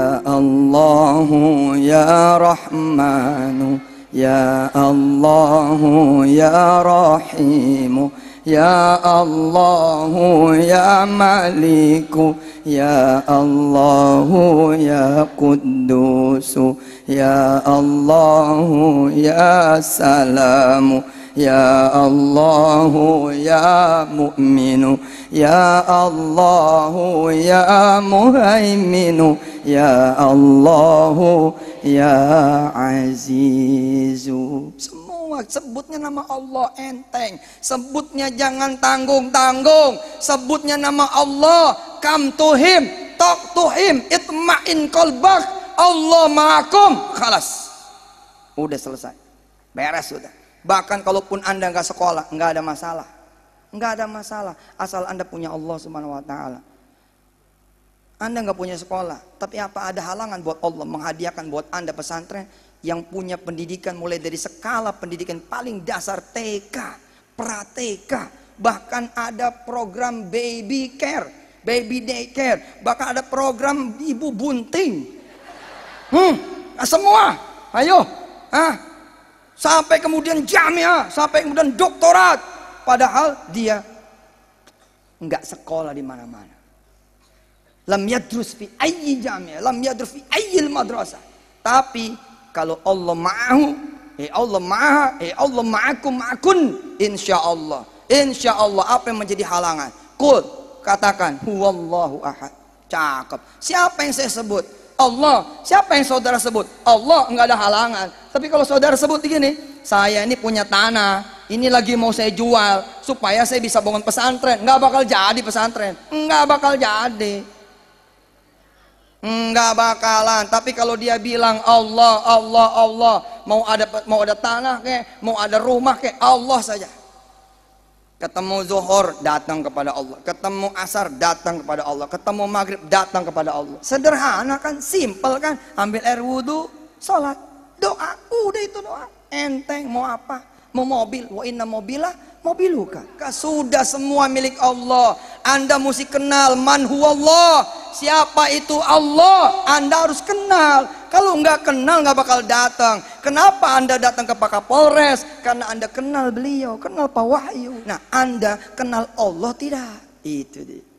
يا الله يا رحمن يا الله يا رحيم يا الله يا مليك يا الله يا قدوس يا الله يا سلام Ya Allah, ya مؤمن Ya Allah, ya muhaiminu Ya Allah, ya azizu semua sebutnya nama Allah enteng sebutnya jangan tanggung-tanggung sebutnya nama Allah come to him talk to him itma'in kolbak Allah ma'akum khalas udah selesai beres sudah Bahkan kalaupun Anda nggak sekolah, nggak ada masalah. Nggak ada masalah asal Anda punya Allah Subhanahu wa taala. Anda nggak punya sekolah, tapi apa ada halangan buat Allah menghadiahkan buat Anda pesantren yang punya pendidikan mulai dari skala pendidikan paling dasar TK, pra bahkan ada program baby care, baby daycare, bahkan ada program ibu bunting. Hmm, semua. Ayo. Ah, sampai kemudian jamiah, sampai kemudian doktorat. Padahal dia nggak sekolah di mana-mana. Lam yadrus fi ayyi jamiah, lam yadrus fi ayyi madrasah. Tapi kalau Allah ma'ahu, eh Allah maha, eh Allah ma'akum ma'akun, insya Allah. Insya Allah apa yang menjadi halangan? Kul, katakan, huwallahu ahad. Cakep. Siapa yang saya sebut? Allah. Siapa yang saudara sebut? Allah, enggak ada halangan. Tapi kalau saudara sebut begini, saya ini punya tanah, ini lagi mau saya jual supaya saya bisa bangun pesantren. Nggak bakal jadi pesantren, nggak bakal jadi. Nggak bakalan. Tapi kalau dia bilang Allah, Allah, Allah, mau ada mau ada tanah kayak, mau ada rumah kayak Allah saja. Ketemu zuhur datang kepada Allah, ketemu asar datang kepada Allah, ketemu maghrib datang kepada Allah. Sederhana kan, simple kan, ambil air wudhu, sholat doa udah itu doa enteng mau apa mau mobil wa inna mobilah mobiluka sudah semua milik Allah anda mesti kenal man Allah siapa itu Allah anda harus kenal kalau nggak kenal nggak bakal datang kenapa anda datang ke Pak Kapolres karena anda kenal beliau kenal Pak Wahyu nah anda kenal Allah tidak itu dia